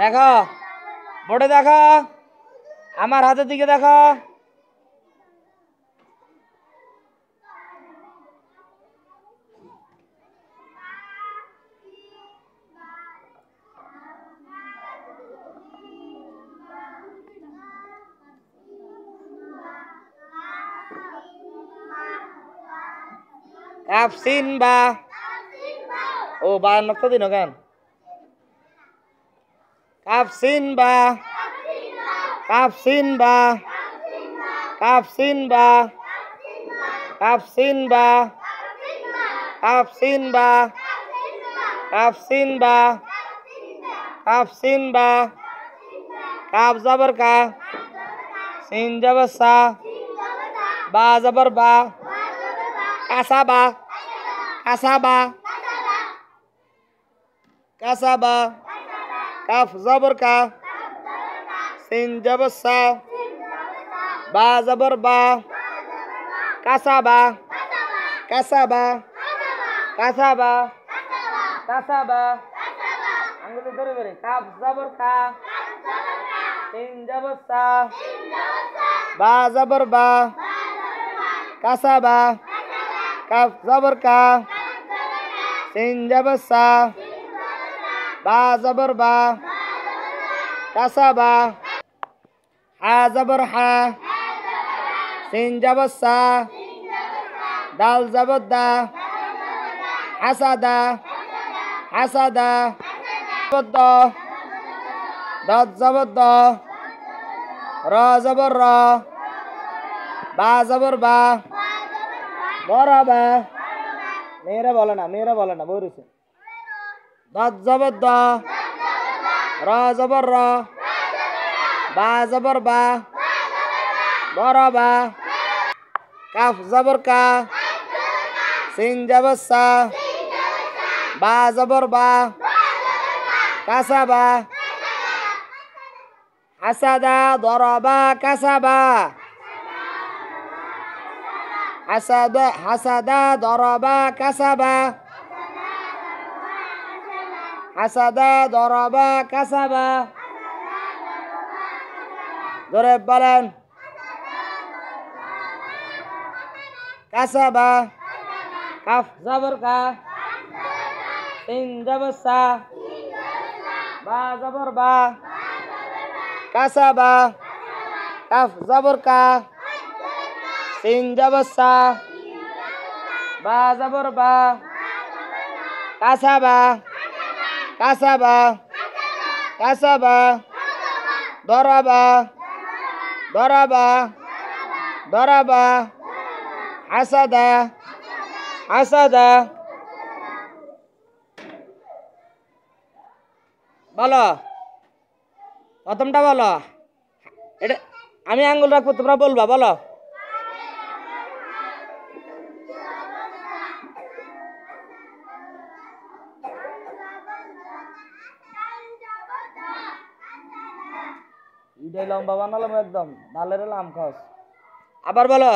দেখো বোর্ডে দেখো আমার হাতের দিকে দেখো আফসিন বা ও বা নকশা দিন গান Kapsin ba? Kapsin ba? Kapsin ba? Kapsin ba? Kapsin ba? Kapsin ba? Kapsin ba? Kaf zabar ka? Sin ba? sa? Ba zabar ba? Kasaba? Kasaba? Kasaba? Kaf zabarka, ka, sin ba zabarka, ba kasaba, ba, kasaba, kasaba, kasaba, kasaba, kasaba, kasaba, kasaba, Kaf kasaba, ka, sin kasaba, kasaba, ba kasaba, ba, kasaba, kaf kasaba, ka, sin kasaba, kasaba, বা জবর বা কাসা বা হা জবর হা সিন জবর সা দাল জবর দা হাসাদা হাসাদা জবর দ জবর দ র জবর র বা জবর বা বরাবা মেয়েরা বলে না মেয়েরা বলে না বরুছে ضاد زبر را زبر را با زبر با با كاف زبر كا سين جبر سا با زبر با كسبا حسدا ضربا كسبا حسدا حسدا ضربا كسبا hasada Doraba kasaba doreb balan kasaba kaf zabar ka in ba zabar ba kasaba kaf zabar ka in ba zabar ba kasaba কাসাবা কাসাবা দরাবা দরাবা দরাবা হাসাদা হাসাদা বলো প্রথমটা বলো এটা আমি আঙ্গুল রাখবো তোমরা বলবা বলো ইডাই লম্বা বানালাম একদম ডালের লাম খস আবার বলো